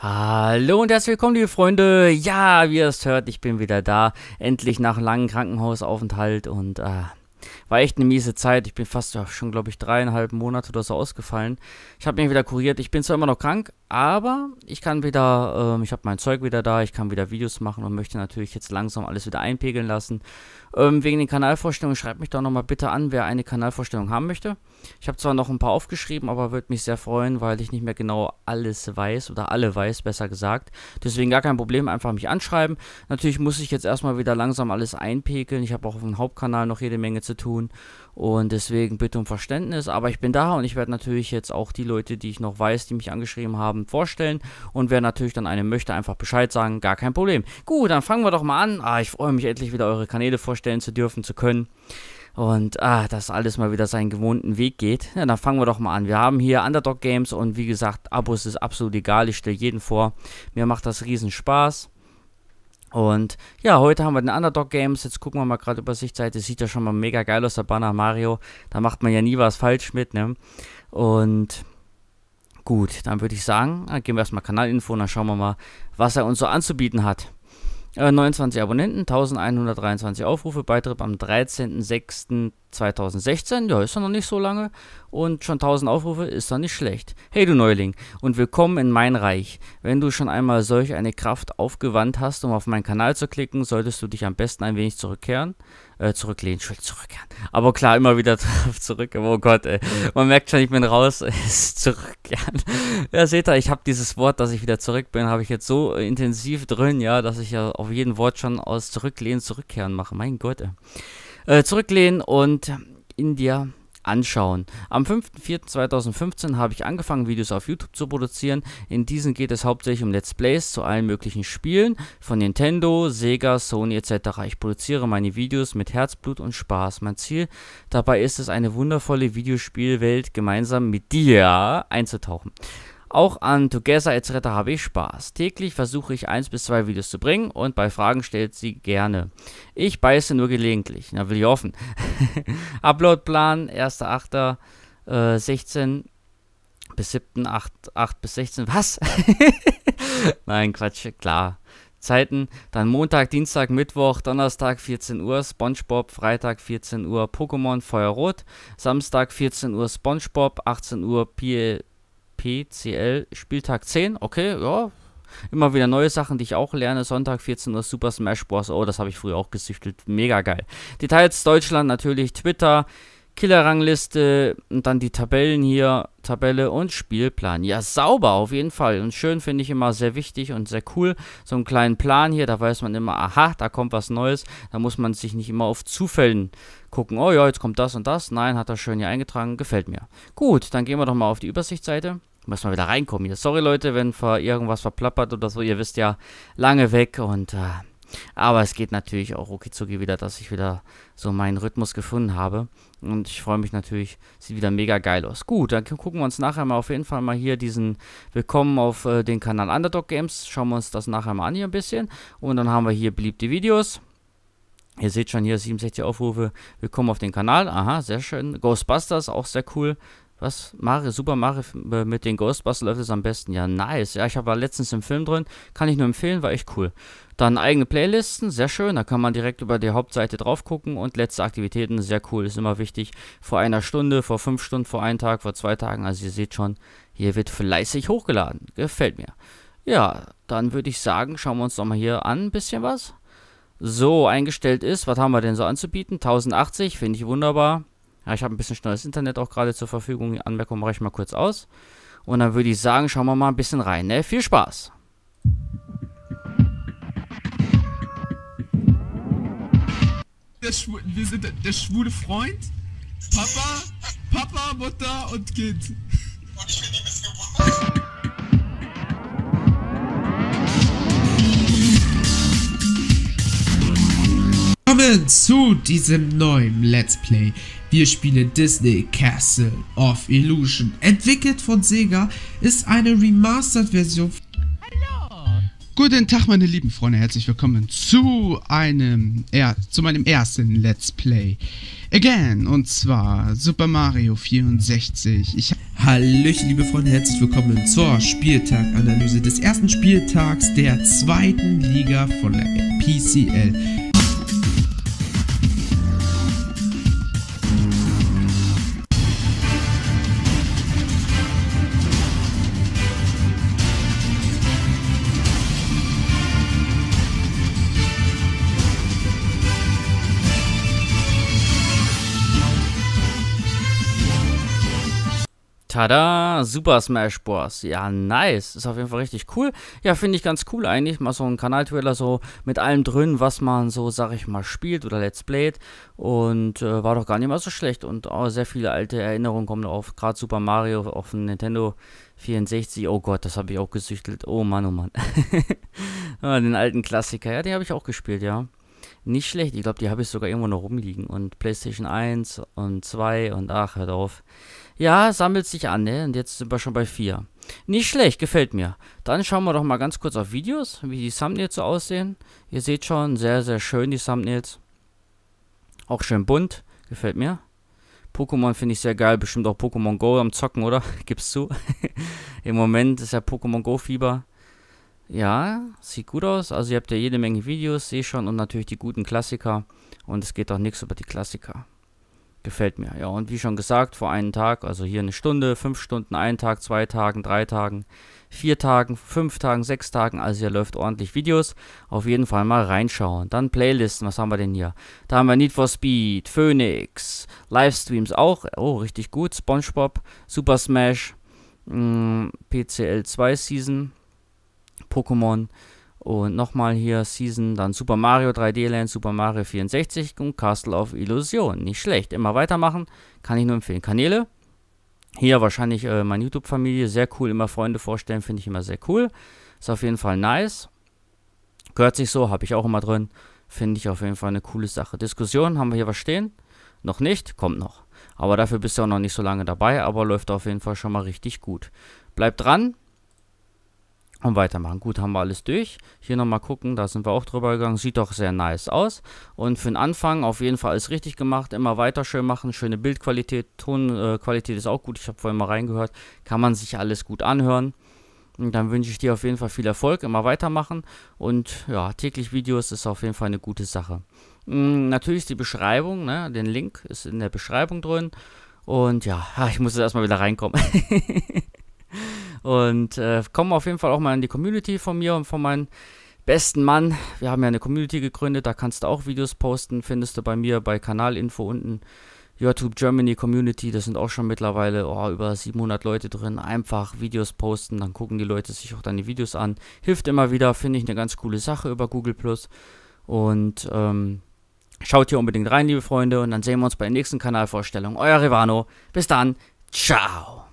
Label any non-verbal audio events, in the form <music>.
Hallo und herzlich willkommen, liebe Freunde. Ja, wie ihr es hört, ich bin wieder da. Endlich nach langem Krankenhausaufenthalt und äh, war echt eine miese Zeit. Ich bin fast ja, schon, glaube ich, dreieinhalb Monate oder so ausgefallen. Ich habe mich wieder kuriert. Ich bin zwar immer noch krank, aber ich kann wieder, ähm, ich habe mein Zeug wieder da, ich kann wieder Videos machen und möchte natürlich jetzt langsam alles wieder einpegeln lassen. Ähm, wegen den Kanalvorstellungen schreibt mich doch nochmal bitte an, wer eine Kanalvorstellung haben möchte. Ich habe zwar noch ein paar aufgeschrieben, aber würde mich sehr freuen, weil ich nicht mehr genau alles weiß oder alle weiß, besser gesagt. Deswegen gar kein Problem, einfach mich anschreiben. Natürlich muss ich jetzt erstmal wieder langsam alles einpegeln. Ich habe auch auf dem Hauptkanal noch jede Menge Zeit zu tun. Und deswegen bitte um Verständnis. Aber ich bin da und ich werde natürlich jetzt auch die Leute, die ich noch weiß, die mich angeschrieben haben, vorstellen. Und wer natürlich dann eine möchte, einfach Bescheid sagen. Gar kein Problem. Gut, dann fangen wir doch mal an. Ah, ich freue mich endlich wieder eure Kanäle vorstellen zu dürfen, zu können. Und ah, dass alles mal wieder seinen gewohnten Weg geht. Ja, dann fangen wir doch mal an. Wir haben hier Underdog Games und wie gesagt, Abos ist absolut egal. Ich stelle jeden vor. Mir macht das riesen Spaß. Und ja, heute haben wir den Underdog Games. Jetzt gucken wir mal gerade über Sichtseite. Sieht ja schon mal mega geil aus, der Banner Mario. Da macht man ja nie was falsch mit, ne? Und gut, dann würde ich sagen, dann gehen wir erstmal Kanalinfo und dann schauen wir mal, was er uns so anzubieten hat. 29 äh, Abonnenten, 1123 Aufrufe, Beitritt am 13.06. 2016, ja, ist doch noch nicht so lange. Und schon 1000 Aufrufe ist doch nicht schlecht. Hey du Neuling und willkommen in mein Reich. Wenn du schon einmal solch eine Kraft aufgewandt hast, um auf meinen Kanal zu klicken, solltest du dich am besten ein wenig zurückkehren. Äh, zurücklehnen, Entschuldigung, zurückkehren. Aber klar, immer wieder <laughs> zurück. oh Gott, ey. Man merkt schon, ich bin raus. <laughs> zurückkehren. Ja, seht ihr, ich habe dieses Wort, dass ich wieder zurück bin, habe ich jetzt so intensiv drin, ja, dass ich ja auf jeden Wort schon aus zurücklehnen, zurückkehren mache. Mein Gott, ey. Äh, zurücklehnen und in dir anschauen. Am 5.4.2015 habe ich angefangen, Videos auf YouTube zu produzieren. In diesen geht es hauptsächlich um Let's Plays zu allen möglichen Spielen von Nintendo, Sega, Sony etc. Ich produziere meine Videos mit Herzblut und Spaß. Mein Ziel dabei ist es, eine wundervolle Videospielwelt gemeinsam mit dir einzutauchen. Auch an Together etc. habe ich Spaß. Täglich versuche ich eins bis zwei Videos zu bringen und bei Fragen stellt sie gerne. Ich beiße nur gelegentlich. Na, will ich hoffen. <laughs> Uploadplan 1.8.16 äh, bis 7.8. bis 16. Was? <laughs> Nein, Quatsch, klar. Zeiten, dann Montag, Dienstag, Mittwoch, Donnerstag 14 Uhr, SpongeBob, Freitag 14 Uhr, Pokémon Feuerrot, Samstag 14 Uhr, SpongeBob, 18 Uhr, PL PCL Spieltag 10. Okay, ja. Immer wieder neue Sachen, die ich auch lerne. Sonntag 14 Uhr Super Smash Bros. Oh, das habe ich früher auch gesüchtelt. Mega geil. Details Deutschland natürlich, Twitter. Killerrangliste und dann die Tabellen hier, Tabelle und Spielplan. Ja, sauber auf jeden Fall und schön finde ich immer sehr wichtig und sehr cool. So einen kleinen Plan hier, da weiß man immer, aha, da kommt was Neues. Da muss man sich nicht immer auf Zufällen gucken. Oh ja, jetzt kommt das und das. Nein, hat er schön hier eingetragen, gefällt mir. Gut, dann gehen wir doch mal auf die Übersichtsseite. Müssen wir wieder reinkommen hier. Sorry Leute, wenn irgendwas verplappert oder so. Ihr wisst ja, lange weg und... Äh aber es geht natürlich auch ruckizucki wieder, dass ich wieder so meinen Rhythmus gefunden habe. Und ich freue mich natürlich, sieht wieder mega geil aus. Gut, dann gucken wir uns nachher mal auf jeden Fall mal hier diesen Willkommen auf äh, den Kanal Underdog Games. Schauen wir uns das nachher mal an hier ein bisschen. Und dann haben wir hier beliebte Videos. Ihr seht schon hier 67 Aufrufe. Willkommen auf den Kanal. Aha, sehr schön. Ghostbusters, auch sehr cool. Was? Mario, Super Mario äh, mit den Ghostbusters läuft es am besten. Ja, nice. Ja, ich war letztens im Film drin. Kann ich nur empfehlen, war echt cool. Dann eigene Playlisten, sehr schön. Da kann man direkt über die Hauptseite drauf gucken. Und letzte Aktivitäten, sehr cool. Ist immer wichtig. Vor einer Stunde, vor fünf Stunden, vor einem Tag, vor zwei Tagen. Also ihr seht schon, hier wird fleißig hochgeladen. Gefällt mir. Ja, dann würde ich sagen, schauen wir uns doch mal hier an ein bisschen was. So, eingestellt ist. Was haben wir denn so anzubieten? 1080, finde ich wunderbar. Ja, ich habe ein bisschen schnelles Internet auch gerade zur Verfügung. Die Anmerkung mache ich mal kurz aus. Und dann würde ich sagen, schauen wir mal ein bisschen rein. Ne? Viel Spaß! wir sind der, der schwule Freund, Papa, Papa, Mutter und Kind. Und ich willkommen zu diesem neuen Let's Play. Wir spielen Disney Castle of Illusion. Entwickelt von Sega, ist eine Remastered-Version. Guten Tag, meine lieben Freunde, herzlich willkommen zu einem, er, zu meinem ersten Let's Play. Again, und zwar Super Mario 64. Ich Hallöchen, liebe Freunde, herzlich willkommen zur Spieltag-Analyse des ersten Spieltags der zweiten Liga von der PCL. Tada! Super Smash Bros. Ja, nice. Ist auf jeden Fall richtig cool. Ja, finde ich ganz cool eigentlich. Mal so einen Kanaltrailer so mit allem drin, was man so, sag ich mal, spielt oder Let's Playt. Und äh, war doch gar nicht mal so schlecht. Und oh, sehr viele alte Erinnerungen kommen auf. Gerade Super Mario auf dem Nintendo 64. Oh Gott, das habe ich auch gesüchtelt. Oh Mann, oh Mann. <laughs> Ah, den alten Klassiker. Ja, den habe ich auch gespielt, ja nicht schlecht. Ich glaube, die habe ich sogar irgendwo noch rumliegen. Und PlayStation 1 und 2 und ach, hört auf. Ja, sammelt sich an, ne? Und jetzt sind wir schon bei 4. Nicht schlecht, gefällt mir. Dann schauen wir doch mal ganz kurz auf Videos, wie die Thumbnails so aussehen. Ihr seht schon, sehr, sehr schön die Thumbnails. Auch schön bunt, gefällt mir. Pokémon finde ich sehr geil, bestimmt auch Pokémon Go am Zocken, oder? <laughs> Gibt's zu. <laughs> Im Moment ist ja Pokémon Go Fieber. Ja, sieht gut aus. Also ihr habt ja jede Menge Videos, sehe schon. Und natürlich die guten Klassiker. Und es geht auch nichts über die Klassiker. Gefällt mir. Ja, und wie schon gesagt, vor einem Tag, also hier eine Stunde, fünf Stunden, einen Tag, zwei Tagen, drei Tagen, vier Tagen, fünf Tagen, sechs Tagen. Also hier läuft ordentlich Videos. Auf jeden Fall mal reinschauen. Dann Playlisten. Was haben wir denn hier? Da haben wir Need for Speed, Phoenix, Livestreams auch. Oh, richtig gut. SpongeBob, Super Smash, mh, mm, PCL 2 Season. Pokémon und nochmal hier Season, dann Super Mario 3D Land, Super Mario 64 und Castle of Illusion. Nicht schlecht. Immer weitermachen, kann ich nur empfehlen. Kanäle, hier wahrscheinlich äh, meine YouTube-Familie, sehr cool. Immer Freunde vorstellen, finde ich immer sehr cool. Ist auf jeden Fall nice. Gehört sich so, habe ich auch immer drin. Finde ich auf jeden Fall eine coole Sache. Diskussion, haben wir hier was stehen? Noch nicht, kommt noch. Aber dafür bist du auch noch nicht so lange dabei, aber läuft auf jeden Fall schon mal richtig gut. Bleibt dran, und weitermachen. Gut, haben wir alles durch. Hier nochmal gucken, da sind wir auch drüber gegangen. Sieht doch sehr nice aus. Und für den Anfang auf jeden Fall alles richtig gemacht. Immer weiter schön machen. Schöne Bildqualität, Tonqualität äh, ist auch gut. Ich habe vorhin mal reingehört. Kann man sich alles gut anhören. Und dann wünsche ich dir auf jeden Fall viel Erfolg, immer weitermachen und ja, täglich Videos ist auf jeden Fall eine gute Sache. Mm, natürlich ist die Beschreibung, ne, den Link ist in der Beschreibung drin und ja, <laughs> ich muss jetzt erstmal wieder reinkommen. <laughs> Und äh, kommen auf jeden Fall auch mal in die Community von mir und von meinem besten Mann. Wir haben ja eine Community gegründet, da kannst du auch Videos posten, findest du bei mir bei Kanalinfo unten. YouTube Germany Community, das sind auch schon mittlerweile oh, über 700 Leute drin. Einfach Videos posten, dann gucken die Leute sich auch deine Videos an. Hilft immer wieder, finde ich eine ganz coole Sache über Google Plus. Und ähm, schaut hier unbedingt rein, liebe Freunde. Und dann sehen wir uns bei der nächsten Kanalvorstellung. Euer Rivano. Bis dann. Ciao.